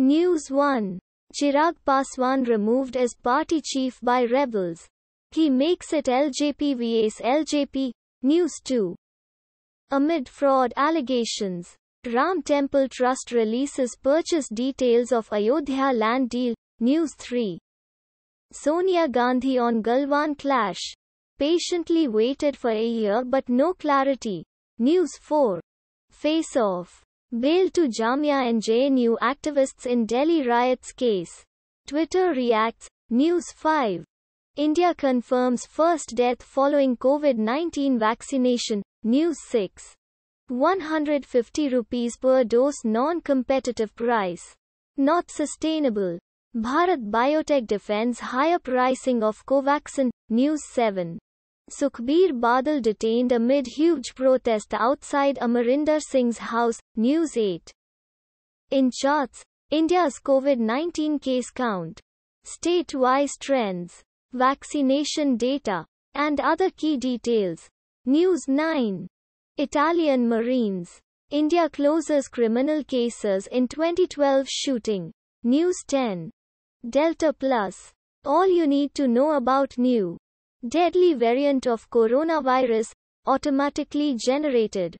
News 1. Chirag Paswan removed as party chief by rebels. He makes it LJP vs LJP. News 2. Amid fraud allegations, Ram Temple Trust releases purchase details of Ayodhya land deal. News 3. Sonia Gandhi on Galwan clash. Patiently waited for a year but no clarity. News 4. Face off. Bail to Jamia and JNU activists in Delhi riots case. Twitter reacts. News 5. India confirms first death following COVID-19 vaccination. News 6. 150 rupees per dose non-competitive price. Not sustainable. Bharat Biotech defends higher pricing of Covaxin. News 7. Sukhbir Badal detained amid huge protest outside Amarinder Singh's house, News 8. In charts, India's COVID-19 case count, state-wise trends, vaccination data, and other key details. News 9. Italian Marines. India closes criminal cases in 2012 shooting. News 10. Delta Plus. All you need to know about new deadly variant of coronavirus, automatically generated.